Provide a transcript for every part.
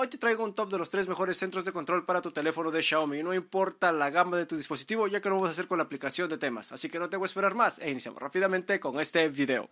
Hoy te traigo un top de los tres mejores centros de control para tu teléfono de Xiaomi, no importa la gama de tu dispositivo, ya que lo vamos a hacer con la aplicación de temas. Así que no te voy a esperar más e iniciamos rápidamente con este video.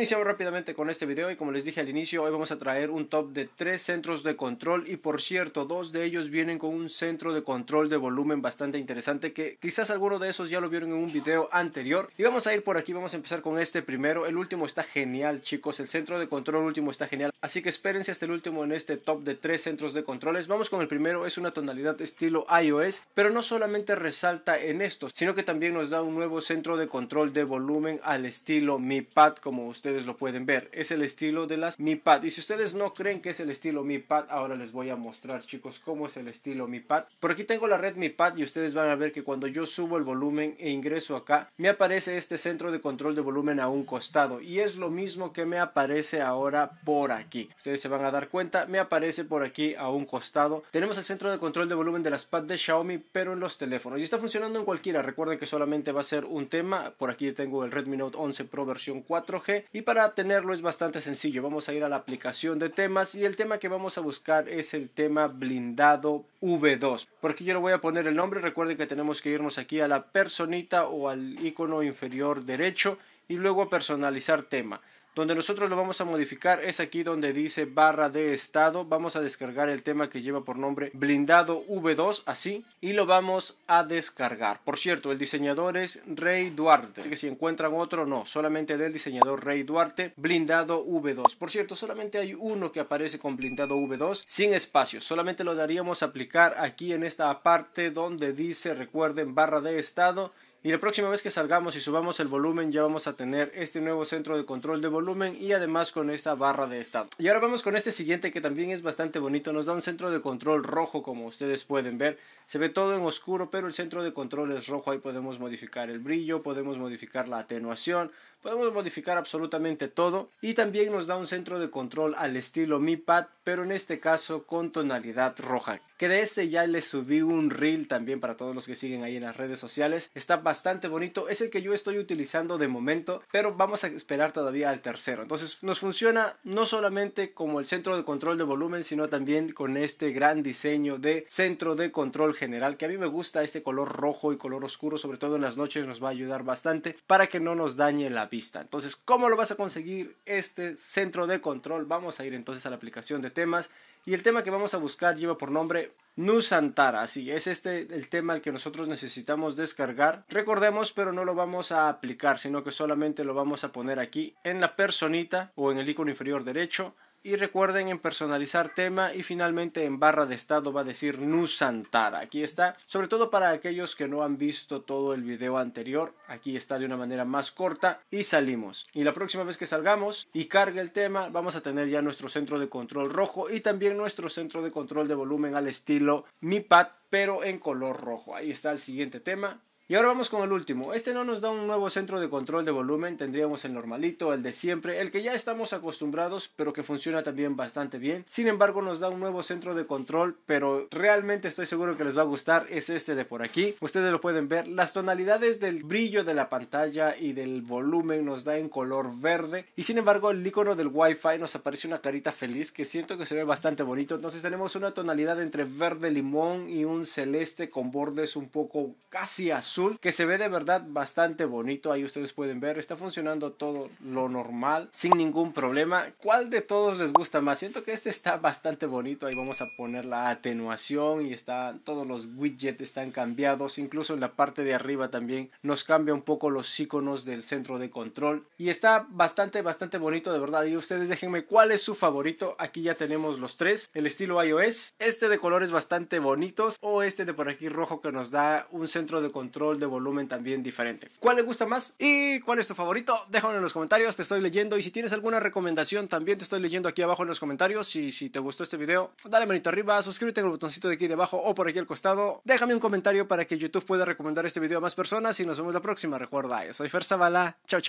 iniciamos rápidamente con este video y como les dije al inicio, hoy vamos a traer un top de tres centros de control y por cierto, dos de ellos vienen con un centro de control de volumen bastante interesante que quizás alguno de esos ya lo vieron en un video anterior y vamos a ir por aquí, vamos a empezar con este primero, el último está genial chicos, el centro de control último está genial, así que espérense hasta el último en este top de tres centros de controles, vamos con el primero, es una tonalidad estilo iOS, pero no solamente resalta en esto, sino que también nos da un nuevo centro de control de volumen al estilo Mi Pad como ustedes lo pueden ver. Es el estilo de las Mi Pad. Y si ustedes no creen que es el estilo Mi Pad, ahora les voy a mostrar, chicos, cómo es el estilo Mi Pad. Por aquí tengo la red Mi Pad y ustedes van a ver que cuando yo subo el volumen e ingreso acá, me aparece este centro de control de volumen a un costado. Y es lo mismo que me aparece ahora por aquí. Ustedes se van a dar cuenta, me aparece por aquí a un costado. Tenemos el centro de control de volumen de las Pad de Xiaomi, pero en los teléfonos. Y está funcionando en cualquiera. Recuerden que solamente va a ser un tema. Por aquí tengo el Redmi Note 11 Pro versión 4G y y para tenerlo es bastante sencillo. Vamos a ir a la aplicación de temas y el tema que vamos a buscar es el tema blindado V2. porque yo le voy a poner el nombre. Recuerden que tenemos que irnos aquí a la personita o al icono inferior derecho y luego personalizar tema. Donde nosotros lo vamos a modificar es aquí donde dice barra de estado. Vamos a descargar el tema que lleva por nombre blindado V2, así, y lo vamos a descargar. Por cierto, el diseñador es Rey Duarte. Así que si encuentran otro, no, solamente del diseñador Rey Duarte, blindado V2. Por cierto, solamente hay uno que aparece con blindado V2 sin espacio. Solamente lo daríamos a aplicar aquí en esta parte donde dice, recuerden, barra de estado y la próxima vez que salgamos y subamos el volumen ya vamos a tener este nuevo centro de control de volumen y además con esta barra de estado. Y ahora vamos con este siguiente que también es bastante bonito. Nos da un centro de control rojo como ustedes pueden ver. Se ve todo en oscuro pero el centro de control es rojo. Ahí podemos modificar el brillo, podemos modificar la atenuación, podemos modificar absolutamente todo. Y también nos da un centro de control al estilo Mi Pad pero en este caso con tonalidad roja. Que de este ya les subí un reel también para todos los que siguen ahí en las redes sociales. Está bastante bonito. Es el que yo estoy utilizando de momento, pero vamos a esperar todavía al tercero. Entonces nos funciona no solamente como el centro de control de volumen, sino también con este gran diseño de centro de control general, que a mí me gusta este color rojo y color oscuro, sobre todo en las noches nos va a ayudar bastante para que no nos dañe la vista. Entonces, ¿cómo lo vas a conseguir este centro de control? Vamos a ir entonces a la aplicación de temas y el tema que vamos a buscar lleva por nombre Nusantara, así es este el tema al que nosotros necesitamos descargar. Recordemos, pero no lo vamos a aplicar, sino que solamente lo vamos a poner aquí en la personita o en el icono inferior derecho y recuerden en personalizar tema y finalmente en barra de estado va a decir nu santara Aquí está, sobre todo para aquellos que no han visto todo el video anterior, aquí está de una manera más corta y salimos. Y la próxima vez que salgamos y cargue el tema, vamos a tener ya nuestro centro de control rojo y también nuestro centro de control de volumen al estilo Mi Pad, pero en color rojo. Ahí está el siguiente tema y ahora vamos con el último. Este no nos da un nuevo centro de control de volumen, tendríamos el normalito, el de siempre, el que ya estamos acostumbrados, pero que funciona también bastante bien. Sin embargo, nos da un nuevo centro de control, pero realmente estoy seguro que les va a gustar, es este de por aquí. Ustedes lo pueden ver, las tonalidades del brillo de la pantalla y del volumen nos da en color verde. Y sin embargo, el icono del Wi-Fi nos aparece una carita feliz que siento que se ve bastante bonito. Entonces tenemos una tonalidad entre verde limón y un celeste con bordes un poco casi azul que se ve de verdad bastante bonito. Ahí ustedes pueden ver, está funcionando todo lo normal, sin ningún problema. ¿Cuál de todos les gusta más? Siento que este está bastante bonito. Ahí vamos a poner la atenuación y está, todos los widgets están cambiados. Incluso en la parte de arriba también nos cambia un poco los iconos del centro de control. Y está bastante, bastante bonito, de verdad. Y ustedes déjenme cuál es su favorito. Aquí ya tenemos los tres. El estilo iOS, este de colores bastante bonitos o este de por aquí rojo que nos da un centro de control de volumen también diferente. ¿Cuál le gusta más y cuál es tu favorito? Déjamelo en los comentarios, te estoy leyendo y si tienes alguna recomendación también te estoy leyendo aquí abajo en los comentarios y si te gustó este video, dale manito arriba, suscríbete en el botoncito de aquí debajo o por aquí al costado, déjame un comentario para que YouTube pueda recomendar este video a más personas y nos vemos la próxima. Recuerda, yo soy Fer Zavala, chao chao.